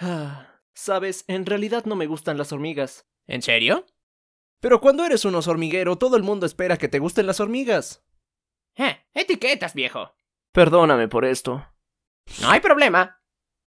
Ah, Sabes, en realidad no me gustan las hormigas. ¿En serio? Pero cuando eres un oso hormiguero, todo el mundo espera que te gusten las hormigas. Eh, etiquetas, viejo. Perdóname por esto. No hay problema.